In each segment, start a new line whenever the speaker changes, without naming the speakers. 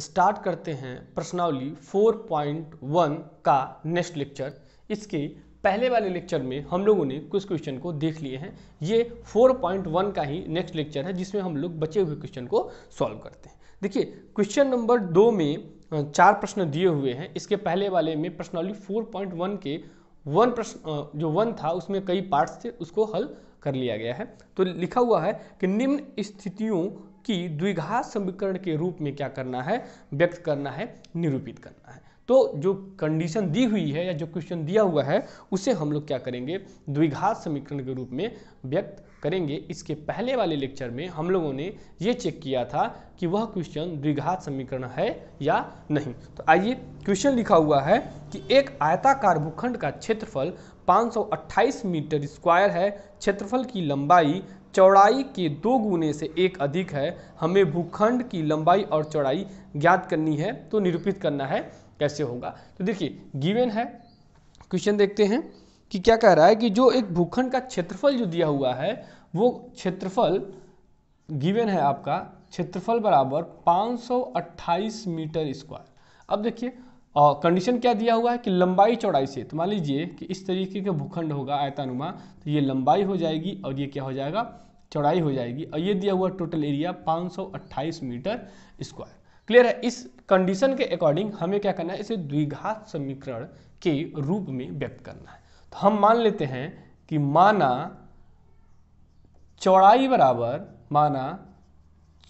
start करते हैं प्रश्नावली 4.1 का नेक्स्ट लेक्चर इसके पहले वाले लेक्चर में हम लोगों ने कुछ क्वेश्चन को देख लिए हैं ये 4.1 का ही नेक्स्ट लेक्चर है जिसमें हम लोग बचे हुए क्वेश्चन को सॉल्व करते हैं देखिए क्वेश्चन नंबर दो में चार प्रश्न दिए हुए हैं इसके पहले वाले में प्रश्नावली 4.1 के वन प्रश्न जो वन था उसमें कई पार्ट्स थे उसको हल कर लिया गया है तो लिखा हुआ है कि निम्न स्थितियों कि द्विघात समीकरण के रूप में क्या करना है व्यक्त करना है निरूपित करना है तो जो कंडीशन दी हुई है या जो क्वेश्चन दिया हुआ है उसे हम लोग क्या करेंगे द्विघात समीकरण के रूप में व्यक्त करेंगे इसके पहले वाले लेक्चर में हम लोगों ने ये चेक किया था कि वह क्वेश्चन द्विघात समीकरण है या नहीं तो आइए क्वेश्चन लिखा हुआ है कि एक आयताकार भूखंड का क्षेत्रफल 528 मीटर स्क्वायर है क्षेत्रफल की लंबाई चौड़ाई के दो गुने से एक अधिक है हमें भूखंड की लंबाई और चौड़ाई ज्ञात करनी है तो निरूपित करना है कैसे होगा तो देखिए गिवन है क्वेश्चन देखते हैं कि क्या कह रहा है कि जो एक भूखंड का क्षेत्रफल जो दिया हुआ है वो क्षेत्रफल गिवन है आपका क्षेत्रफल बराबर 528 मीटर स्क्वायर अब देखिए और कंडीशन क्या दिया हुआ है कि लंबाई चौड़ाई से तो मान लीजिए कि इस तरीके का भूखंड होगा आयतानुमा तो ये लंबाई हो जाएगी और ये क्या हो जाएगा चौड़ाई हो जाएगी और ये दिया हुआ total area 528 metre square clear है इस कंडीशन के अकॉर्डिंग हमें क्या करना है इसे द्विघात समीकरण के रूप में व्यक्त करना है तो हम मान लेते हैं कि माना चौड़ाई बराबर माना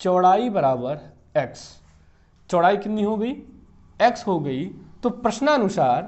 चौड़ाई बराबर x चौड़ाई कितनी हो गई x हो गई तो प्रश्नानुसार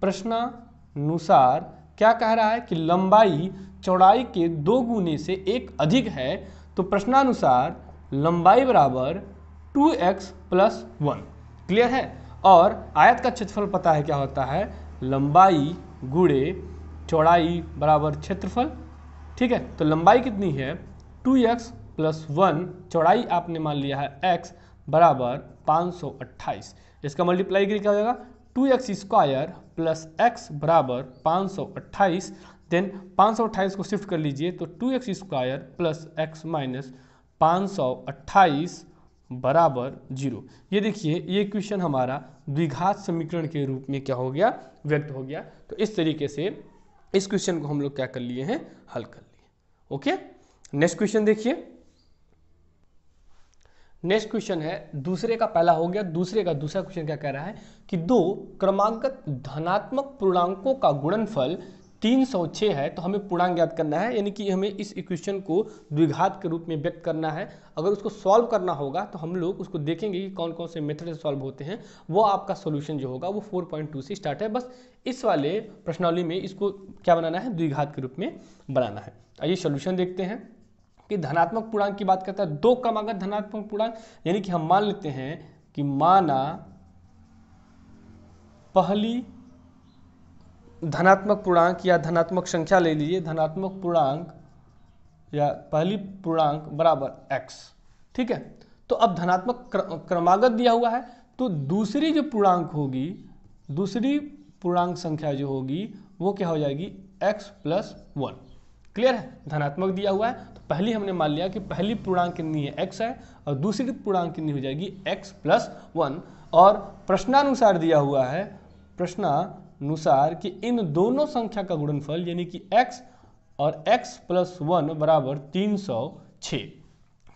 प्रश्नानुसार क्या कह रहा है कि लंबाई चौड़ाई के दो गुने से एक अधिक है तो प्रश्नानुसार लंबाई बराबर two x plus one clear है और आयत का क्षेत्रफल पता है क्या होता है लंबाई गुड़े चौड़ाई बराबर क्षेत्रफल ठीक है तो लंबाई कितनी है टू एक्स प्लस वन चौड़ाई आपने मान लिया है एक्स बराबर अट्ठाईस इसका मल्टीप्लाई क्या हो जाएगा two x square plus x बराबर पाँच सौ अट्ठाईस देन पाँच सौ अट्ठाईस को शिफ्ट कर लीजिए तो two x square plus x minus पाँच सौ अट्ठाईस बराबर जीरो ये देखिए ये क्वेश्चन हमारा द्विघात समीकरण के रूप में क्या हो गया व्यक्त हो गया तो इस तरीके से इस क्वेश्चन को हम लोग क्या कर लिए हैं हल कर लिए ओके नेक्स्ट क्वेश्चन देखिए नेक्स्ट क्वेश्चन है दूसरे का पहला हो गया दूसरे का दूसरा क्वेश्चन क्या कह रहा है कि दो क्रमांकत धनात्मक पूर्णांकों का गुणनफल तीन सौ है तो हमें पूर्णांक ज्ञात करना है यानी कि हमें इस इक्वेशन को द्विघात के रूप में व्यक्त करना है अगर उसको सॉल्व करना होगा तो हम लोग उसको देखेंगे कि कौन कौन से मेथड से सॉल्व होते हैं वो आपका सोल्यूशन जो होगा वो 4.2 से स्टार्ट है बस इस वाले प्रश्नावली में इसको क्या बनाना है द्विघात के रूप में बनाना है आइए सोल्यूशन देखते हैं कि धनात्मक पूर्णांक की बात करता है दो कम अगर धनात्मक पूर्णांक यानी कि हम मान लेते हैं कि माना पहली धनात्मक पूर्णांक या धनात्मक संख्या ले लीजिए धनात्मक पूर्णांक या पहली पूर्णांक बराबर x ठीक है तो अब धनात्मक क्रमागत दिया हुआ है तो दूसरी जो पूर्णांक होगी दूसरी पूर्णांक संख्या जो होगी वो क्या हो जाएगी x प्लस वन क्लियर है धनात्मक दिया हुआ है तो पहली हमने मान लिया कि पहली पूर्णांक कितनी है एक्स है और दूसरी पूर्णांक कितनी हो जाएगी एक्स प्लस वन और प्रश्नानुसार दिया हुआ है प्रश्नानुसार कि इन दोनों संख्या का गुणनफल यानी कि एक्स और एक्स प्लस वन बराबर तीन सौ छः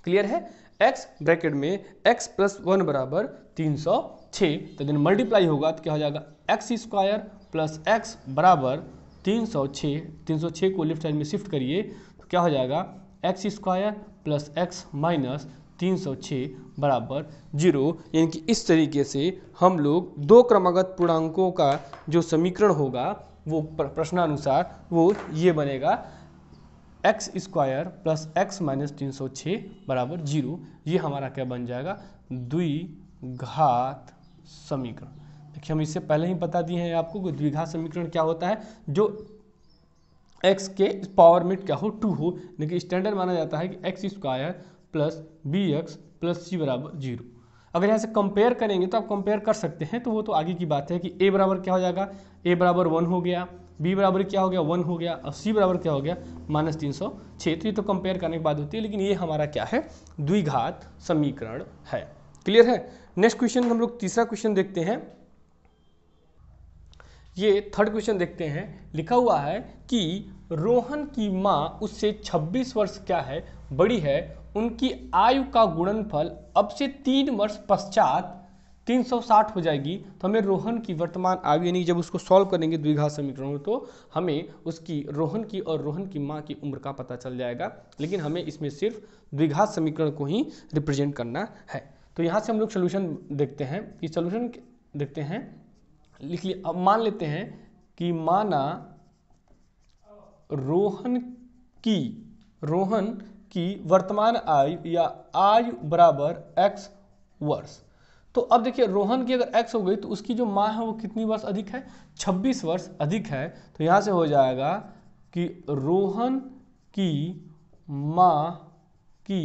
क्लियर है एक्स ब्रैकेट में एक्स प्लस वन बराबर तीन सौ छः तो दिन मल्टीप्लाई होगा तो क्या हो जाएगा एक्स स्क्वायर प्लस एक्स बराबर तीन सौ छः तीन सौ छः को लेफ्ट साइड में शिफ्ट करिए तो क्या हो जाएगा x square plus x minus तीन सौ छः बराबर जीरो यानी कि इस तरीके से हम लोग दो क्रमागत पूर्णांकों का जो समीकरण होगा वो प्रश्नानुसार वो ये बनेगा x square plus x minus तीन सौ छः बराबर जीरो ये हमारा क्या बन जाएगा द्विघात समीकरण देखिए हम इससे पहले ही बता दिए हैं आपको द्विघात समीकरण क्या होता है जो एक्स के पावर में क्या हो टू हो लेकिन स्टैंडर्ड माना जाता है कि x square plus b x plus c बराबर जीरो अगर यहाँ से कंपेयर करेंगे तो आप कंपेयर कर सकते हैं तो वो तो आगे की बात है कि ए बराबर क्या हो जाएगा ए बराबर वन हो गया बी बराबर क्या हो गया वन हो गया और सी बराबर क्या हो गया माइनस तीन सौ छः तो ये तो कंपेयर करने की बात होती है लेकिन ये हमारा क्या है द्विघात समीकरण है क्लियर है नेक्स्ट क्वेश्चन हम लोग तीसरा क्वेश्चन देखते हैं ये थर्ड क्वेश्चन देखते हैं लिखा हुआ है कि रोहन की माँ उससे 26 वर्ष क्या है बड़ी है उनकी आयु का गुणनफल अब से तीन वर्ष पश्चात 360 हो जाएगी तो हमें रोहन की वर्तमान आयु यानी जब उसको सॉल्व करेंगे द्विघात समीकरण तो हमें उसकी रोहन की और रोहन की माँ की उम्र का पता चल जाएगा लेकिन हमें इसमें सिर्फ द्विघात समीकरण को ही रिप्रेजेंट करना है तो यहाँ से हम लोग सोल्यूशन देखते हैं कि सोल्यूशन देखते हैं लिख लिया अब मान लेते हैं कि माना रोहन की रोहन की वर्तमान आयु या आयु बराबर एक्स वर्ष तो अब देखिए रोहन की अगर एक्स हो गई तो उसकी जो माँ है वो कितनी वर्ष अधिक है 26 वर्ष अधिक है तो यहाँ से हो जाएगा कि रोहन की माँ की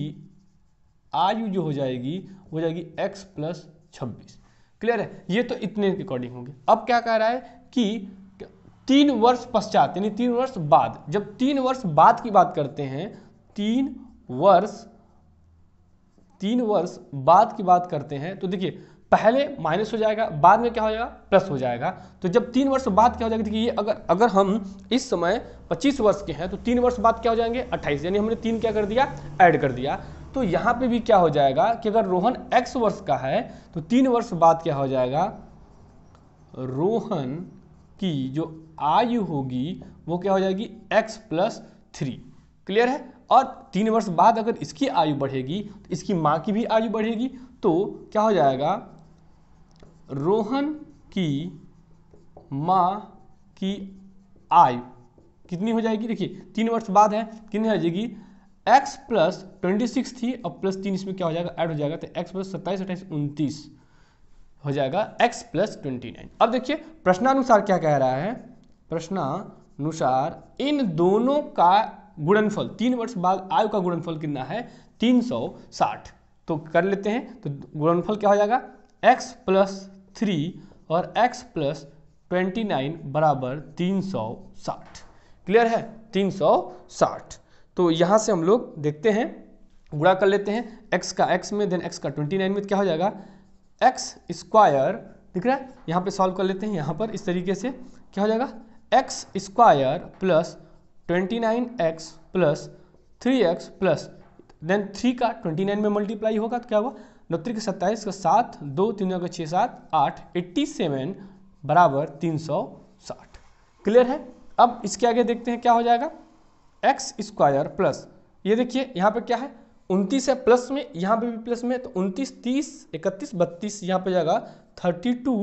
आयु जो हो जाएगी हो जाएगी एक्स प्लस छब्बीस क्लियर है ये तो इतने रिकॉर्डिंग होंगे अब क्या कह रहा है कि तीन वर्ष पश्चात यानी तीन वर्ष बाद जब तीन वर्ष बाद की बात करते हैं तीन वर्ष तीन वर्ष बाद की बात करते हैं तो देखिए पहले माइनस हो जाएगा बाद में क्या हो जाएगा प्लस हो जाएगा तो जब तीन वर्ष बाद क्या हो जाएगा देखिए ये अगर अगर हम इस समय 25 वर्ष के हैं तो तीन वर्ष बाद क्या हो जाएंगे 28 यानी हमने तीन क्या कर दिया ऐड कर दिया तो यहाँ पे भी क्या हो जाएगा कि अगर रोहन x वर्ष का है तो तीन वर्ष बाद क्या हो जाएगा रोहन की जो आयु होगी वो क्या हो जाएगी x प्लस थ्री क्लियर है और तीन वर्ष बाद अगर इसकी आयु बढ़ेगी तो इसकी माँ की भी आयु बढ़ेगी तो क्या हो जाएगा रोहन की माँ की आयु कितनी हो जाएगी देखिए तीन वर्ष बाद है कितनी हो जाएगी एक्स प्लस ट्वेंटी सिक्स थी और प्लस तीन इसमें क्या हो जाएगा ऐड हो जाएगा तो एक्स प्लस सत्ताईस अट्ठाईस उनतीस हो जाएगा एक्स प्लस ट्वेंटी नाइन अब देखिए प्रश्नानुसार क्या कह रहा है प्रश्नानुसार इन दोनों का गुणनफल तीन वर्ष बाद आयु का गुणनफल कितना है तीन सौ साठ तो कर लेते हैं तो गुणनफल क्या हो जाएगा एक्स प्लस थ्री और एक्स प्लस ट्वेंटी नाइन बराबर तीन सौ साठ क्लियर है तीन सौ साठ तो यहाँ से हम लोग देखते हैं गुड़ा कर लेते हैं x का x में देन x का 29 में क्या हो जाएगा x स्क्वायर दिख रहा है यहाँ पे सॉल्व कर लेते हैं यहाँ पर इस तरीके से क्या हो जाएगा x square plus twenty nine x plus three x plus then three का ट्वेंटी नाइन में मल्टीप्लाई होगा तो क्या हुआ नौत्री त्री के सत्ताईस का सात दो तीन का छः सात आठ एट्टी सेवन बराबर तीन सौ साठ क्लियर है अब इसके आगे देखते हैं क्या हो जाएगा एक्स स्क्वायर प्लस ये देखिए यहाँ पे क्या है उनतीस है प्लस में यहाँ पे भी प्लस में तो उनतीस तीस इकतीस बत्तीस यहाँ पे जाएगा thirty two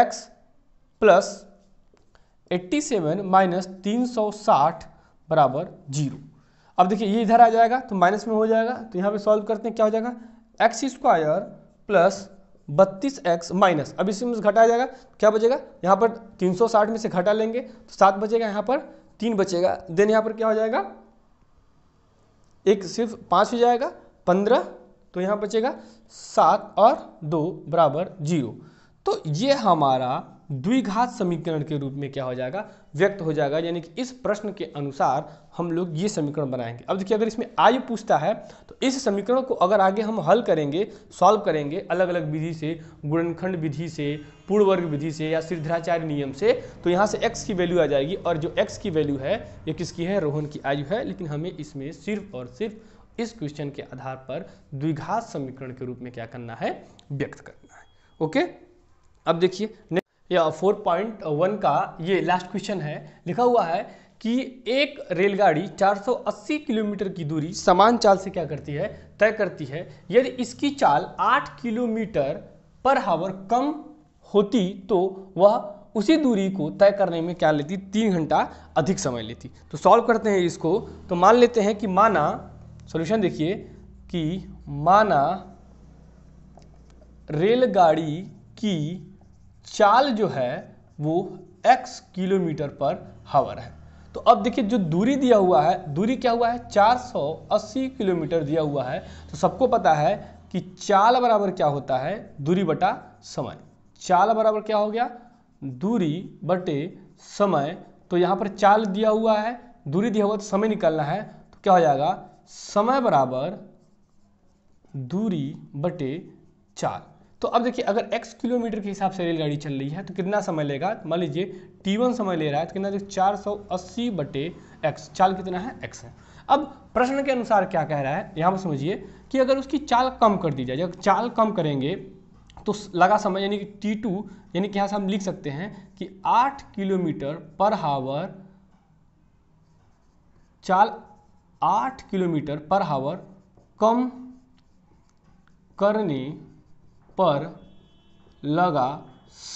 x plus eighty seven minus तीन सौ साठ बराबर जीरो अब देखिए ये इधर आ जाएगा तो माइनस में हो जाएगा तो यहाँ पे सॉल्व करते हैं क्या हो जाएगा एक्स स्क्वायर प्लस बत्तीस एक्स माइनस अब इसमें घटा जाएगा तो क्या बचेगा यहाँ पर तीन सौ साठ में से घटा लेंगे तो सात बचेगा यहाँ पर तीन बचेगा देन यहाँ पर क्या हो जाएगा एक सिर्फ पाँच हो जाएगा पंद्रह तो यहाँ बचेगा सात और दो बराबर जीरो तो ये हमारा द्विघात समीकरण के रूप में क्या हो जाएगा व्यक्त हो जाएगा यानी कि इस प्रश्न के अनुसार हम लोग ये समीकरण बनाएंगे अब देखिए अगर इसमें आयु पूछता है तो इस समीकरण को अगर आगे हम हल करेंगे सॉल्व करेंगे अलग अलग विधि से गुणनखंड विधि से पूर्ण वर्ग विधि से या सिद्धाचार्य नियम से तो यहाँ से एक्स की वैल्यू आ जाएगी और जो एक्स की वैल्यू है ये किसकी है रोहन की आयु है लेकिन हमें इसमें सिर्फ और सिर्फ इस क्वेश्चन के आधार पर द्विघात समीकरण के रूप में क्या करना है व्यक्त करना है ओके अब देखिए या फोर पॉइंट वन का ये लास्ट क्वेश्चन है लिखा हुआ है कि एक रेलगाड़ी 480 किलोमीटर की दूरी समान चाल से क्या करती है तय करती है यदि इसकी चाल 8 किलोमीटर पर हावर कम होती तो वह उसी दूरी को तय करने में क्या लेती तीन घंटा अधिक समय लेती तो सॉल्व करते हैं इसको तो मान लेते हैं कि माना सॉल्यूशन देखिए कि माना रेलगाड़ी की चाल जो है वो x किलोमीटर पर हावर है तो अब देखिए जो दूरी दिया हुआ है दूरी क्या हुआ है 480 किलोमीटर दिया हुआ है तो सबको पता है कि चाल बराबर क्या होता है दूरी बटा समय चाल बराबर क्या हो गया दूरी बटे समय तो यहाँ पर चाल दिया हुआ है दूरी दिया हुआ तो समय निकालना है तो क्या हो जाएगा समय बराबर दूरी बटे चाल तो अब देखिए अगर x किलोमीटर के हिसाब से रेलगाड़ी चल रही है तो कितना समय लेगा मान लीजिए टी वन समय ले रहा है तो कितना देखिए चार सौ अस्सी बटे एक्स चाल कितना है x है अब प्रश्न के अनुसार क्या कह रहा है यहाँ पर समझिए कि अगर उसकी चाल कम कर दी जाए जब चाल कम करेंगे तो लगा समय यानी कि टी टू यानी कि यहाँ से हम लिख सकते हैं कि आठ किलोमीटर पर हावर चाल आठ किलोमीटर पर हावर कम करने पर लगा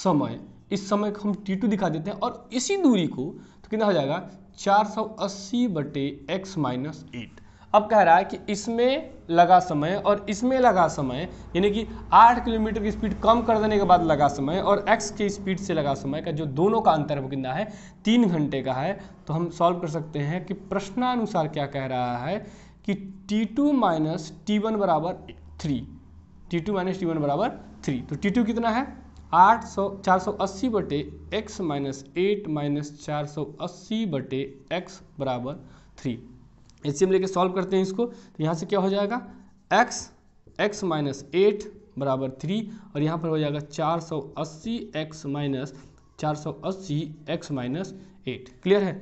समय इस समय को हम टी टू दिखा देते हैं और इसी दूरी को तो कितना हो जाएगा चार सौ अस्सी बटे एक्स माइनस एट अब कह रहा है कि इसमें लगा समय और इसमें लगा समय यानी कि 8 किलोमीटर की स्पीड कम कर देने के बाद लगा समय और x के स्पीड से लगा समय का जो दोनों का अंतर वो कितना है तीन घंटे का है तो हम सॉल्व कर सकते हैं कि प्रश्नानुसार क्या कह रहा है कि टी टू माइनस टी बराबर three T two minus T one बराबर थ्री तो टी टू कितना है आठ सौ चार सौ अस्सी बटे एक्स माइनस एट माइनस चार सौ अस्सी बटे एक्स बराबर थ्री एच लेके सॉल्व करते हैं इसको तो यहाँ से क्या हो जाएगा एक्स एक्स माइनस एट बराबर थ्री और यहाँ पर हो जाएगा चार सौ अस्सी एक्स माइनस चार सौ अस्सी एक्स माइनस एट क्लियर है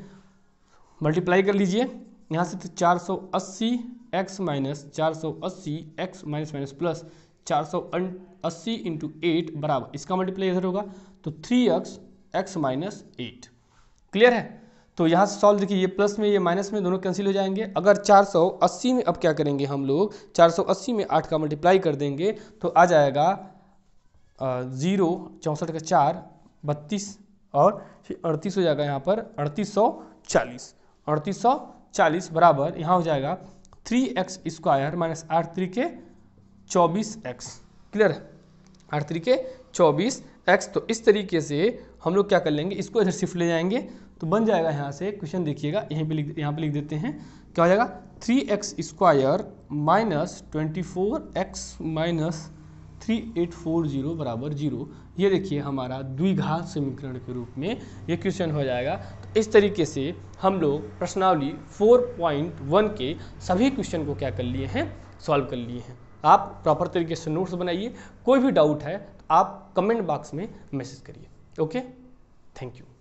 मल्टीप्लाई कर लीजिए यहाँ से तो चार सौ अस्सी एक्स माइनस चार सौ अस्सी एक्स माइनस माइनस प्लस चार सौ अस्सी इंटू एट बराबर इसका इधर होगा तो three x x minus eight clear है तो यहाँ से सॉल्व देखिए ये प्लस में ये माइनस में दोनों कैंसिल हो जाएंगे अगर 480 में अब क्या करेंगे हम लोग 480 में 8 का मल्टीप्लाई कर देंगे तो आ जाएगा ज़ीरो चौंसठ का चार बत्तीस और अड़तीस हो जाएगा यहाँ पर अड़तीस सौ चालीस अड़तीस सौ चालीस बराबर यहाँ हो जाएगा थ्री एक्स स्क्वायर माइनस आठ थ्री के चौबीस एक्स क्लियर है आठ तरीके चौबीस एक्स तो इस तरीके से हम लोग क्या कर लेंगे इसको इधर शिफ्ट ले जाएंगे तो बन जाएगा यहाँ से क्वेश्चन देखिएगा यहीं पे लिख यहाँ पे लिख देते हैं क्या हो जाएगा three x square minus twenty four x minus three eight four zero बराबर जीरो ये देखिए हमारा द्विघात समीकरण के रूप में ये क्वेश्चन हो जाएगा तो इस तरीके से हम लोग प्रश्नावली 4.1 के सभी क्वेश्चन को क्या कर लिए हैं सॉल्व कर लिए हैं आप प्रॉपर तरीके से नोट्स बनाइए कोई भी डाउट है तो आप कमेंट बॉक्स में मैसेज करिए ओके थैंक यू